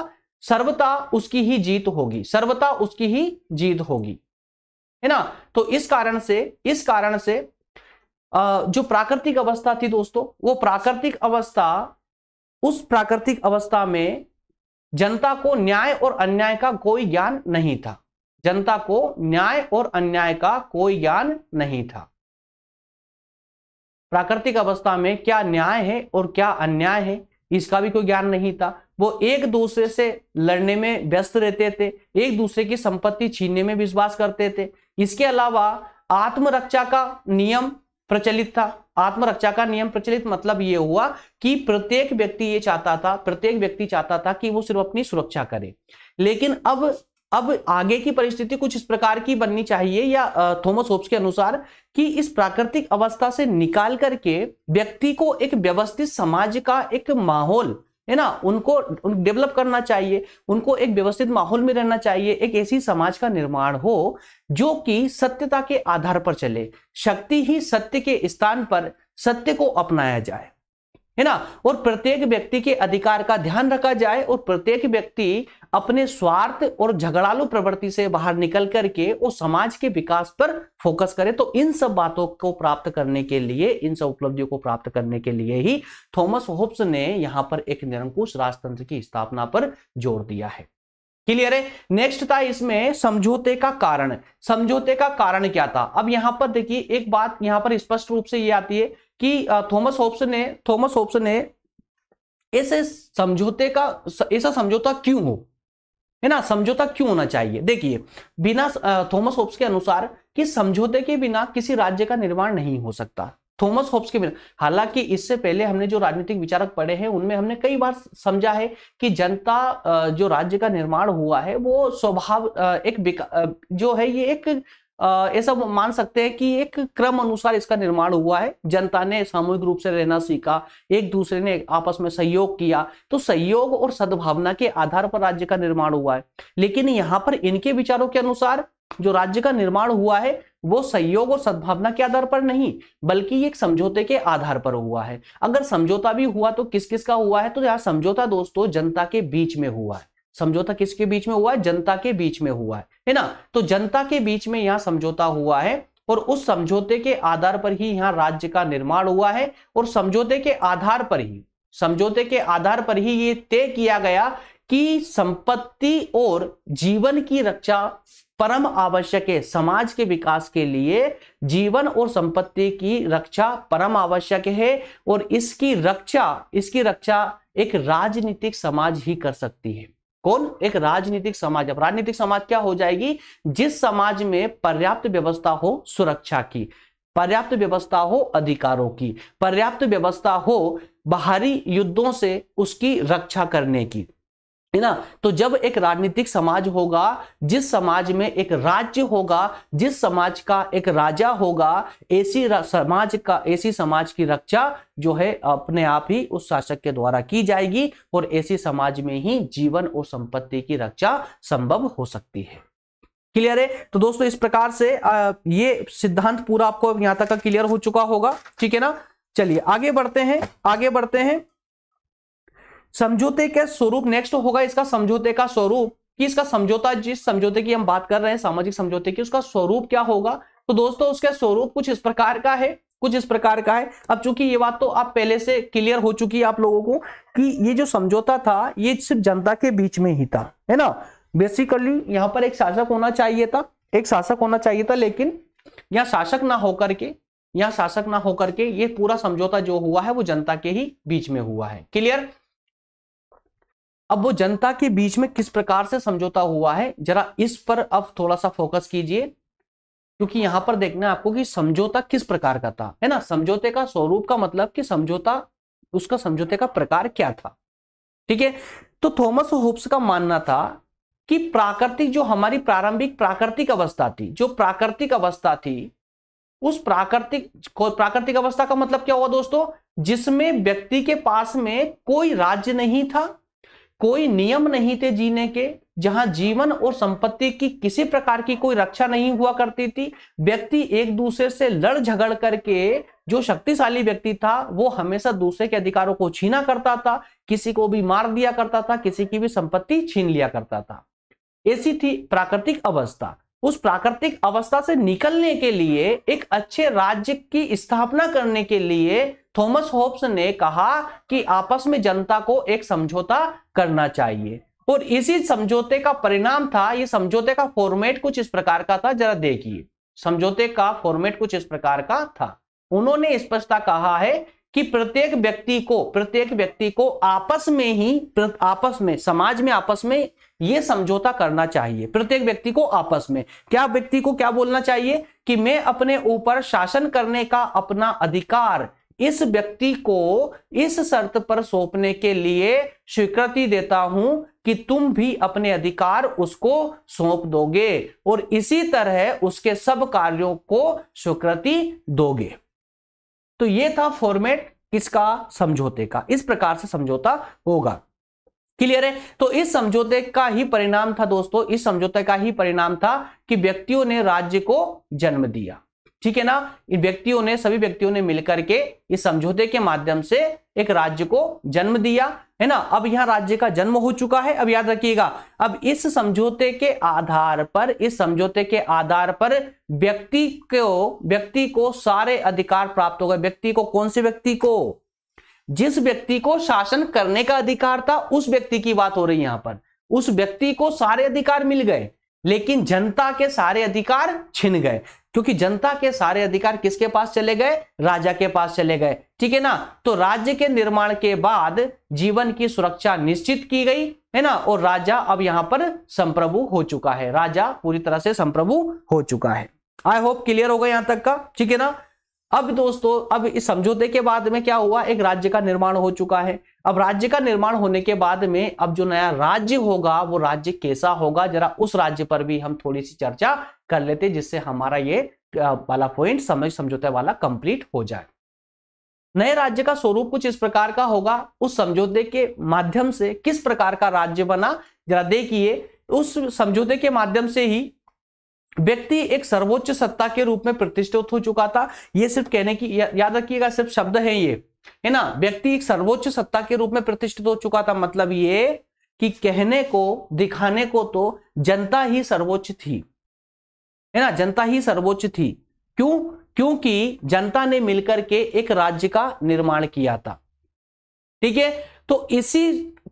सर्वता उसकी ही जीत होगी सर्वता उसकी ही जीत होगी है ना तो इस कारण से इस कारण से जो प्राकृतिक अवस्था थी दोस्तों वो प्राकृतिक अवस्था उस प्राकृतिक अवस्था में जनता को न्याय और अन्याय का कोई ज्ञान नहीं था जनता को न्याय और अन्याय का कोई ज्ञान नहीं था प्राकृतिक अवस्था में क्या न्याय है और क्या अन्याय है इसका भी कोई ज्ञान नहीं था वो एक दूसरे से लड़ने में व्यस्त रहते थे एक दूसरे की संपत्ति छीनने में विश्वास करते थे इसके अलावा आत्मरक्षा का नियम प्रचलित था आत्मरक्षा का नियम प्रचलित मतलब ये हुआ कि प्रत्येक व्यक्ति ये चाहता था प्रत्येक व्यक्ति चाहता था कि वो सिर्फ अपनी सुरक्षा करे लेकिन अब अब आगे की परिस्थिति कुछ इस प्रकार की बननी चाहिए या थॉमस होप्स के अनुसार कि इस प्राकृतिक अवस्था से निकाल करके व्यक्ति को एक व्यवस्थित समाज का एक माहौल है ना उनको उन डेवलप करना चाहिए उनको एक व्यवस्थित माहौल में रहना चाहिए एक ऐसी समाज का निर्माण हो जो कि सत्यता के आधार पर चले शक्ति ही सत्य के स्थान पर सत्य को अपनाया जाए है ना और प्रत्येक व्यक्ति के अधिकार का ध्यान रखा जाए और प्रत्येक व्यक्ति अपने स्वार्थ और झगड़ालू प्रवृत्ति से बाहर निकल करके वो समाज के विकास पर फोकस करे तो इन सब बातों को प्राप्त करने के लिए इन सब उपलब्धियों को प्राप्त करने के लिए ही थॉमस होप्स ने यहां पर एक निरंकुश राजतंत्र की स्थापना पर जोर दिया है क्लियर है नेक्स्ट था इसमें समझौते का कारण समझौते का कारण क्या था अब यहां पर देखिए एक बात यहां पर स्पष्ट रूप से ये आती है कि थॉमस होब्सन ने थॉमस होब्सन ने ऐसे समझौते का ऐसा समझौता क्यों हो है ना समझौता क्यों होना चाहिए देखिए बिना थॉमस होप्स के अनुसार कि समझौते के बिना किसी राज्य का निर्माण नहीं हो सकता थॉमस होप्स के बिना हालांकि इससे पहले हमने जो राजनीतिक विचारक पढ़े हैं उनमें हमने कई बार समझा है कि जनता जो राज्य का निर्माण हुआ है वो स्वभाव एक जो है ये एक ये सब मान सकते हैं कि एक क्रम अनुसार इसका निर्माण हुआ है जनता ने सामूहिक रूप से रहना सीखा एक दूसरे ने आपस में सहयोग किया तो सहयोग और सद्भावना के आधार पर राज्य का निर्माण हुआ है लेकिन यहाँ पर इनके विचारों के अनुसार जो राज्य का निर्माण हुआ है वो सहयोग और सद्भावना के आधार पर नहीं बल्कि एक समझौते के आधार पर हुआ है अगर समझौता भी हुआ तो किस किस का हुआ है तो यहाँ समझौता दोस्तों जनता के बीच में हुआ है समझौता किसके बीच में हुआ है जनता के बीच में हुआ है है ना तो जनता के बीच में यहाँ समझौता हुआ है और उस समझौते के आधार पर ही यहाँ राज्य का निर्माण हुआ है और समझौते के आधार पर ही समझौते के आधार पर ही ये तय किया गया कि संपत्ति और जीवन की रक्षा परम आवश्यक है समाज के विकास के लिए जीवन और संपत्ति की रक्षा परम आवश्यक है और इसकी रक्षा इसकी रक्षा एक राजनीतिक समाज ही कर सकती है कौन एक राजनीतिक समाज अब राजनीतिक समाज क्या हो जाएगी जिस समाज में पर्याप्त व्यवस्था हो सुरक्षा की पर्याप्त व्यवस्था हो अधिकारों की पर्याप्त व्यवस्था हो बाहरी युद्धों से उसकी रक्षा करने की है ना तो जब एक राजनीतिक समाज होगा जिस समाज में एक राज्य होगा जिस समाज का एक राजा होगा ऐसी समाज का ऐसी समाज की रक्षा जो है अपने आप ही उस शासक के द्वारा की जाएगी और ऐसी समाज में ही जीवन और संपत्ति की रक्षा संभव हो सकती है क्लियर है तो दोस्तों इस प्रकार से ये सिद्धांत पूरा आपको यहां तक क्लियर हो चुका होगा ठीक है ना चलिए आगे बढ़ते हैं आगे बढ़ते हैं समझौते के स्वरूप नेक्स्ट होगा इसका समझौते का स्वरूप कि इसका समझौता जिस समझौते की हम बात कर रहे हैं सामाजिक समझौते की उसका स्वरूप क्या होगा तो दोस्तों उसका स्वरूप कुछ इस प्रकार का है कुछ इस प्रकार का है अब चूंकि ये बात तो आप पहले से क्लियर हो चुकी है आप लोगों को कि ये जो समझौता था ये सिर्फ जनता के बीच में ही था है ना बेसिकली यहाँ पर एक शासक होना चाहिए था एक शासक होना चाहिए था लेकिन यहाँ शासक ना होकर के यहाँ शासक ना होकर के ये पूरा समझौता जो हुआ है वो जनता के ही बीच में हुआ है क्लियर अब वो जनता के बीच में किस प्रकार से समझौता हुआ है जरा इस पर अब थोड़ा सा फोकस कीजिए क्योंकि यहां पर देखना है आपको कि समझौता किस प्रकार का था है ना समझौते का स्वरूप का मतलब कि समझौता उसका समझौते का प्रकार क्या था ठीक है तो थॉमस होप्स का मानना था कि प्राकृतिक जो हमारी प्रारंभिक प्राकृतिक अवस्था थी जो प्राकृतिक अवस्था थी उस प्राकृतिक प्राकृतिक अवस्था का मतलब क्या हुआ दोस्तों जिसमें व्यक्ति के पास में कोई राज्य नहीं था कोई नियम नहीं थे जीने के जहां जीवन और संपत्ति की किसी प्रकार की कोई रक्षा नहीं हुआ करती थी व्यक्ति एक दूसरे से लड़ झगड़ करके जो शक्तिशाली व्यक्ति था वो हमेशा दूसरे के अधिकारों को छीना करता था किसी को भी मार दिया करता था किसी की भी संपत्ति छीन लिया करता था ऐसी थी प्राकृतिक अवस्था उस प्राकृतिक अवस्था से निकलने के लिए एक अच्छे राज्य की स्थापना करने के लिए थॉमस होप्स ने कहा कि आपस में जनता को एक समझौता करना चाहिए और इसी समझौते का परिणाम था ये समझौते का फॉर्मेट कुछ इस प्रकार का था जरा देखिए समझौते का फॉर्मेट कुछ इस प्रकार का था उन्होंने स्पष्टता कहा है कि प्रत्येक व्यक्ति को प्रत्येक व्यक्ति को आपस में ही आपस में समाज में आपस में ये समझौता करना चाहिए प्रत्येक व्यक्ति को आपस में क्या व्यक्ति को क्या बोलना चाहिए कि मैं अपने ऊपर शासन करने का अपना अधिकार इस व्यक्ति को इस शर्त पर सौंपने के लिए स्वीकृति देता हूं कि तुम भी अपने अधिकार उसको सौंप दोगे और इसी तरह उसके सब कार्यों को स्वीकृति दोगे तो यह था फॉर्मेट किसका समझौते का इस प्रकार से समझौता होगा क्लियर है तो इस समझौते का ही परिणाम था दोस्तों इस समझौते का ही परिणाम था कि व्यक्तियों ने राज्य को जन्म दिया ठीक है ना इन व्यक्तियों ने सभी व्यक्तियों ने मिलकर के इस समझौते के माध्यम से एक राज्य को जन्म दिया है ना अब यहाँ राज्य का जन्म हो चुका है अब याद रखिएगा अब इस समझौते के आधार पर इस समझौते के आधार पर व्यक्ति को व्यक्ति को सारे अधिकार प्राप्त हो गए व्यक्ति को कौन से व्यक्ति को जिस व्यक्ति को शासन करने का अधिकार था उस व्यक्ति की बात हो रही है यहां पर उस व्यक्ति को सारे अधिकार मिल गए लेकिन जनता के सारे अधिकार छिन गए क्योंकि जनता के सारे अधिकार किसके पास चले गए राजा के पास चले गए ठीक है ना तो राज्य के निर्माण के बाद जीवन की सुरक्षा निश्चित की गई है ना और राजा अब यहां पर संप्रभु हो चुका है राजा पूरी तरह से संप्रभु हो चुका है आई होप क्लियर हो गया यहां तक का ठीक है ना अब दोस्तों अब इस समझौते के बाद में क्या हुआ एक राज्य का निर्माण हो चुका है अब राज्य का निर्माण होने के बाद में अब जो नया राज्य होगा वो राज्य कैसा होगा जरा उस राज्य पर भी हम थोड़ी सी चर्चा कर लेते जिससे हमारा ये वाला पॉइंट समझ समझौते वाला कंप्लीट हो जाए नए राज्य का स्वरूप कुछ इस प्रकार का होगा उस समझौते के माध्यम से किस प्रकार का राज्य बना जरा देखिए उस समझौते के माध्यम से ही व्यक्ति एक सर्वोच्च सत्ता के रूप में प्रतिष्ठित हो चुका था यह सिर्फ कहने की या, याद रखिएगा सिर्फ शब्द है ये है ना व्यक्ति एक सर्वोच्च सत्ता के रूप में प्रतिष्ठित हो चुका था मतलब ये कि कहने को दिखाने को तो जनता ही सर्वोच्च थी है ना जनता ही सर्वोच्च थी क्यों क्योंकि जनता ने मिलकर के एक राज्य का निर्माण किया था ठीक है तो इसी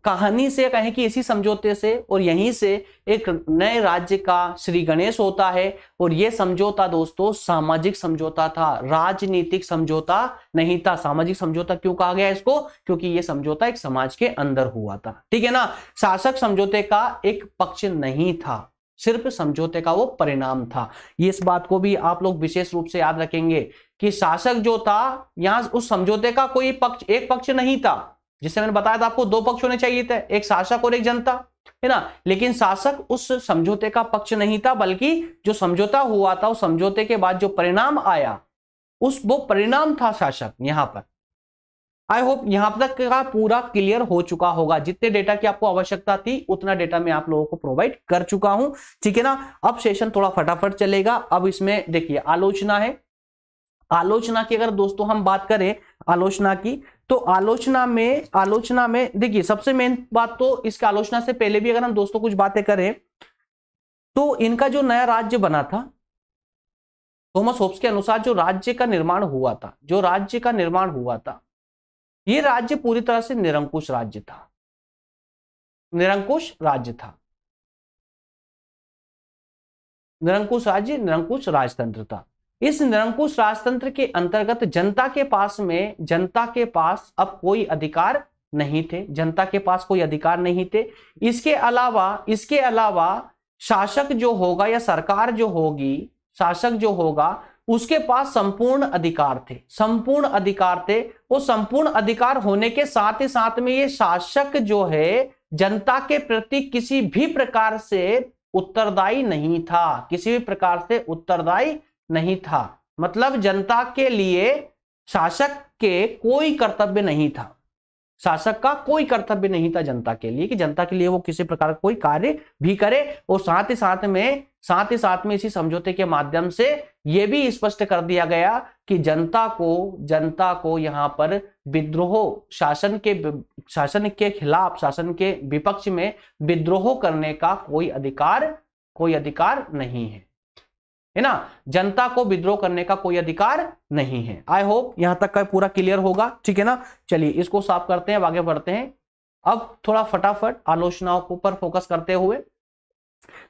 कहानी से कहें कि इसी समझौते से और यहीं से एक नए राज्य का श्री गणेश होता है और ये समझौता दोस्तों सामाजिक समझौता था राजनीतिक समझौता नहीं था सामाजिक समझौता क्यों कहा गया इसको क्योंकि ये समझौता एक समाज के अंदर हुआ था ठीक है ना शासक समझौते का एक पक्ष नहीं था सिर्फ समझौते का वो परिणाम था इस बात को भी आप लोग विशेष रूप से याद रखेंगे कि शासक जो था यहां उस समझौते का कोई पक्ष एक पक्ष नहीं था जिससे मैंने बताया था आपको दो पक्ष होने चाहिए थे एक शासक और एक जनता है ना लेकिन शासक उस समझौते का पक्ष नहीं था बल्कि जो समझौता हुआ था उस समझौते के बाद जो परिणाम आया उस वो परिणाम था शासक यहां पर आई होप यहां तक का पूरा क्लियर हो चुका होगा जितने डेटा की आपको आवश्यकता थी उतना डेटा मैं आप लोगों को प्रोवाइड कर चुका हूं ठीक है ना अब सेशन थोड़ा फटाफट चलेगा अब इसमें देखिए आलोचना है आलोचना की अगर दोस्तों हम बात करें आलोचना की तो आलोचना में आलोचना में देखिए सबसे मेन बात तो इसके आलोचना से पहले भी अगर हम दोस्तों कुछ बातें करें तो इनका जो नया राज्य बना था थॉमस होप्स के अनुसार जो राज्य का निर्माण हुआ था जो राज्य का निर्माण हुआ था ये राज्य पूरी तरह से निरंकुश राज्य था निरंकुश राज्य था निरंकुश राज्य निरंकुश राजतंत्र था इस निरंकुश राजतंत्र के अंतर्गत जनता के पास में जनता के पास अब कोई अधिकार नहीं थे जनता के पास कोई अधिकार नहीं थे इसके अलावा इसके अलावा शासक जो होगा या सरकार जो होगी शासक जो होगा उसके पास संपूर्ण अधिकार थे संपूर्ण अधिकार थे वो संपूर्ण अधिकार होने के साथ ही साथ में ये शासक जो है जनता के प्रति किसी भी प्रकार से उत्तरदायी नहीं था किसी भी प्रकार से उत्तरदायी नहीं था मतलब जनता के लिए शासक के कोई कर्तव्य नहीं था शासक का कोई कर्तव्य नहीं था जनता के लिए कि जनता के लिए वो किसी प्रकार का कोई कार्य भी करे और साथ ही साथ में साथ ही साथ में इसी समझौते के माध्यम से यह भी स्पष्ट कर दिया गया कि जनता को जनता को यहाँ पर विद्रोह शासन के शासन के खिलाफ शासन के विपक्ष में विद्रोह करने का कोई अधिकार कोई अधिकार नहीं है है ना जनता को विद्रोह करने का कोई अधिकार नहीं है आई होप यहां तक का पूरा क्लियर होगा ठीक है ना चलिए इसको साफ करते हैं आगे बढ़ते हैं अब थोड़ा फटाफट आलोचनाओं को पर फोकस करते हुए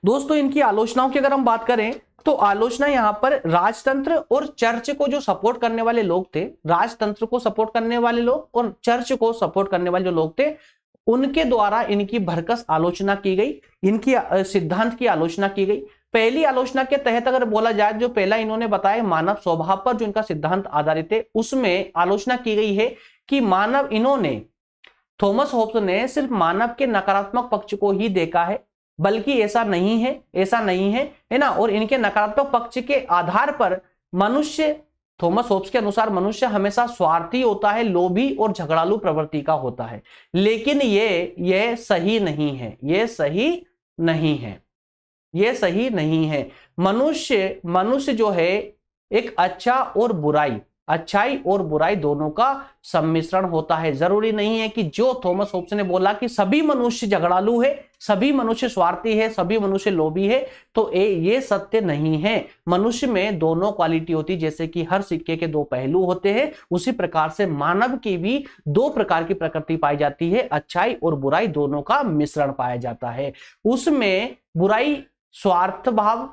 दोस्तों इनकी आलोचनाओं की अगर हम बात करें तो आलोचना यहां पर राजतंत्र और चर्च को जो सपोर्ट करने वाले लोग थे राजतंत्र को सपोर्ट करने वाले लोग और चर्च को सपोर्ट करने वाले जो लोग थे उनके द्वारा इनकी भरकस आलोचना की गई इनकी सिद्धांत की आलोचना की गई पहली आलोचना के तहत अगर बोला जाए जो पहला इन्होंने बताया मानव स्वभाव पर जो इनका सिद्धांत आधारित है उसमें आलोचना की गई है कि मानव इन्होंने थॉमस होप्स ने सिर्फ मानव के नकारात्मक पक्ष को ही देखा है बल्कि ऐसा नहीं है ऐसा नहीं है है ना और इनके नकारात्मक पक्ष के आधार पर मनुष्य थॉमस होप्स के अनुसार मनुष्य हमेशा स्वार्थी होता है लोभी और झगड़ालू प्रवृत्ति का होता है लेकिन ये ये सही नहीं है ये सही नहीं है ये सही नहीं है मनुष्य मनुष्य जो है एक अच्छा और बुराई अच्छाई और बुराई दोनों का सम्मिश्रण होता है जरूरी नहीं है कि जो थॉमस होप्स ने बोला कि सभी मनुष्य झगड़ालू है सभी मनुष्य स्वार्थी है सभी मनुष्य लोभी है तो ए, ये सत्य नहीं है मनुष्य में दोनों क्वालिटी होती है जैसे कि हर सिक्के के दो पहलू होते हैं उसी प्रकार से मानव की भी दो प्रकार की प्रकृति पाई जाती है अच्छाई और बुराई दोनों का मिश्रण पाया जाता है उसमें बुराई स्वार्थ भाव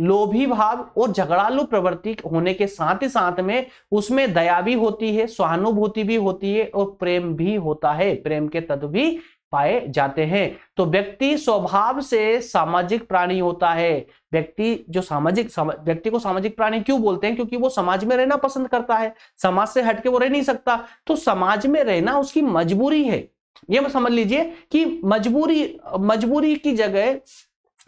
लोभी भाव और झगड़ालू प्रवृत्ति होने के साथ ही साथ में उसमें दया भी होती है सहानुभूति भी होती है और प्रेम भी होता है प्रेम के तत्व भी पाए जाते हैं तो व्यक्ति स्वभाव से सामाजिक प्राणी होता है व्यक्ति जो सामाजिक व्यक्ति को सामाजिक प्राणी क्यों बोलते हैं क्योंकि वो समाज में रहना पसंद करता है समाज से हटके वो रह नहीं सकता तो समाज में रहना उसकी मजबूरी है ये समझ लीजिए कि मजबूरी मजबूरी की जगह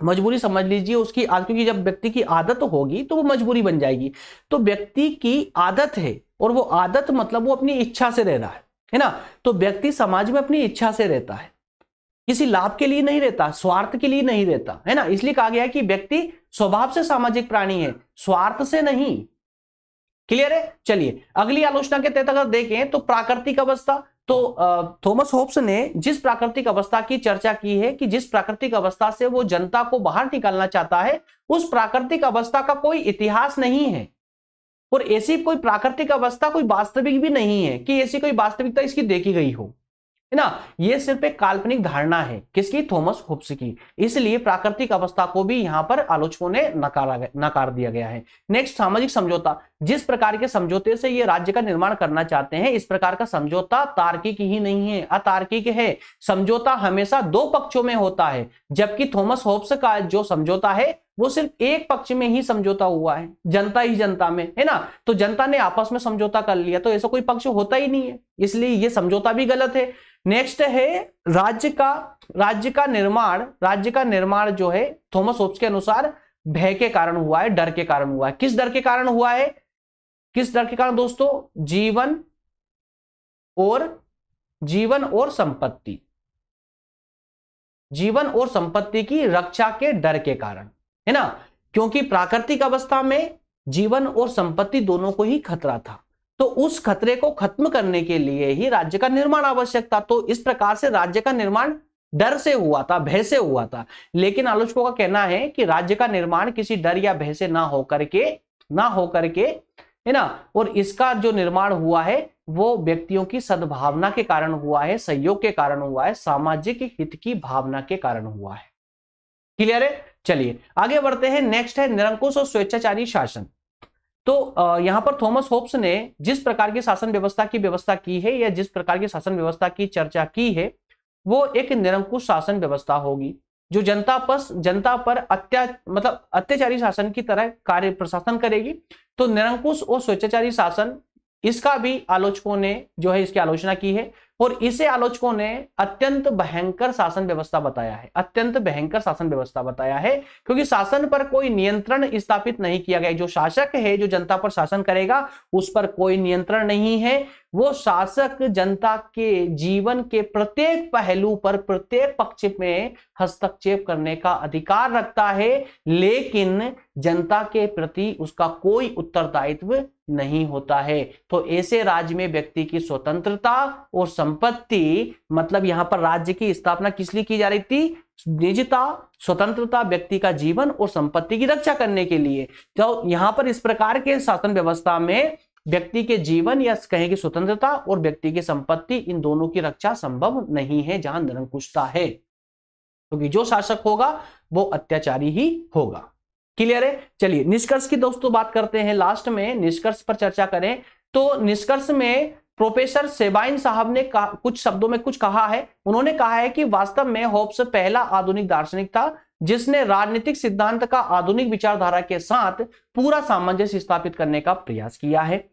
मजबूरी समझ लीजिए उसकी आदत क्योंकि जब व्यक्ति की आदत होगी तो वो मजबूरी बन जाएगी तो व्यक्ति की आदत है और वो आदत मतलब वो अपनी इच्छा से रह रहा है है ना तो व्यक्ति समाज में अपनी इच्छा से रहता है किसी लाभ के लिए नहीं रहता स्वार्थ के लिए नहीं रहता है ना इसलिए कहा गया है कि व्यक्ति स्वभाव से सामाजिक प्राणी है स्वार्थ से नहीं क्लियर है चलिए अगली आलोचना के तहत अगर देखें तो प्राकृतिक अवस्था तो थॉमस होप्स ने जिस प्राकृतिक अवस्था की चर्चा की है कि जिस प्राकृतिक अवस्था से वो जनता को बाहर निकालना चाहता है उस प्राकृतिक अवस्था का कोई इतिहास नहीं है और ऐसी कोई प्राकृतिक अवस्था कोई वास्तविक भी नहीं है कि ऐसी कोई वास्तविकता इसकी देखी गई हो है ना ये सिर्फ एक काल्पनिक धारणा है किसकी थॉमस होप्स की इसलिए प्राकृतिक अवस्था को भी यहां पर आलोचकों ने नकारा नकार दिया गया है नेक्स्ट सामाजिक समझौता जिस प्रकार के समझौते से ये राज्य का निर्माण करना चाहते हैं इस प्रकार का समझौता तार्किक ही नहीं है अतार्किक है समझौता हमेशा दो पक्षों में होता है जबकि थॉमस होप्स का जो समझौता है वो सिर्फ एक पक्ष में ही समझौता हुआ है जनता ही जनता में है ना तो जनता ने आपस में समझौता कर लिया तो ऐसा कोई पक्ष होता ही नहीं है इसलिए ये समझौता भी गलत है नेक्स्ट है राज्य का राज्य का निर्माण राज्य का निर्माण जो है थॉमस होप्स के अनुसार भय के कारण हुआ है डर के कारण हुआ है किस डर के कारण हुआ है किस डर के कारण दोस्तों जीवन और जीवन और संपत्ति जीवन और संपत्ति की रक्षा के डर के कारण है ना क्योंकि प्राकृतिक अवस्था में जीवन और संपत्ति दोनों को ही खतरा था तो उस खतरे को खत्म करने के लिए ही राज्य का निर्माण आवश्यक था तो इस प्रकार से राज्य का निर्माण डर से हुआ था भय से हुआ था लेकिन आलोचकों का कहना है कि राज्य का निर्माण किसी डर या भय से ना होकर के ना होकर के है ना और इसका जो निर्माण हुआ है वो व्यक्तियों की सद्भावना के कारण हुआ है सहयोग के कारण हुआ है सामाजिक हित की भावना के कारण हुआ है क्लियर है चलिए आगे बढ़ते हैं नेक्स्ट है निरंकुश और स्वेच्छाचारी शासन तो यहाँ पर थॉमस होप्स ने जिस प्रकार की शासन व्यवस्था की व्यवस्था की है या जिस प्रकार की शासन व्यवस्था की चर्चा की है वो एक निरंकुश शासन व्यवस्था होगी जो जनता पर जनता पर अत्या मतलब अत्याचारी शासन की तरह कार्य प्रशासन करेगी तो निरंकुश और स्वेच्छाचारी शासन इसका भी आलोचकों ने जो है इसकी आलोचना की है और इसे आलोचकों ने अत्यंत भयंकर शासन व्यवस्था बताया है अत्यंत भयंकर शासन व्यवस्था बताया है क्योंकि शासन पर कोई नियंत्रण स्थापित नहीं किया गया जो शासक है जो जनता पर शासन करेगा उस पर कोई नियंत्रण नहीं है वो शासक जनता के जीवन के प्रत्येक पहलू पर प्रत्येक पक्ष में हस्तक्षेप करने का अधिकार रखता है लेकिन जनता के प्रति उसका कोई उत्तरदायित्व नहीं होता है तो ऐसे राज्य में व्यक्ति की स्वतंत्रता और संपत्ति मतलब यहां पर राज्य की स्थापना किस लिए की जा रही थी निजता स्वतंत्रता व्यक्ति का जीवन और संपत्ति की रक्षा करने के लिए तो यहां पर इस प्रकार के शासन व्यवस्था में व्यक्ति के जीवन या कहें कि स्वतंत्रता और व्यक्ति की संपत्ति इन दोनों की रक्षा संभव नहीं है जहां निरंकुशता है क्योंकि तो जो शासक होगा वो अत्याचारी ही होगा क्लियर है चलिए निष्कर्ष की दोस्तों बात करते हैं लास्ट में निष्कर्ष पर चर्चा करें तो निष्कर्ष में प्रोफेसर सेबाइन साहब ने कुछ शब्दों में कुछ कहा है उन्होंने कहा है कि वास्तव में होप्स पहला आधुनिक दार्शनिक था जिसने राजनीतिक सिद्धांत का आधुनिक विचारधारा के साथ पूरा सामंजस्य स्थापित करने का प्रयास किया है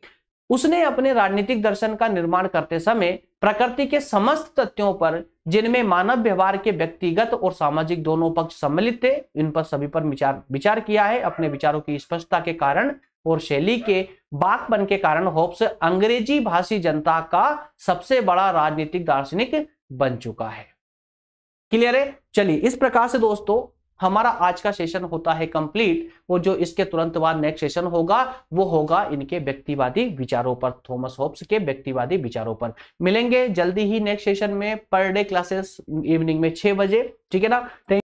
उसने अपने राजनीतिक दर्शन का निर्माण करते समय प्रकृति के समस्त तथ्यों पर जिनमें मानव व्यवहार के व्यक्तिगत और सामाजिक दोनों पक्ष सम्मिलित थे इन पर सभी पर विचार विचार किया है अपने विचारों की स्पष्टता के कारण और शैली के बाकपन के कारण होप्स अंग्रेजी भाषी जनता का सबसे बड़ा राजनीतिक दार्शनिक बन चुका है क्लियर है चलिए इस प्रकार से दोस्तों हमारा आज का सेशन होता है कंप्लीट वो जो इसके तुरंत बाद नेक्स्ट सेशन होगा वो होगा इनके व्यक्तिवादी विचारों पर थॉमस होप्स के व्यक्तिवादी विचारों पर मिलेंगे जल्दी ही नेक्स्ट सेशन में पर डे क्लासेस इवनिंग में छह बजे ठीक है ना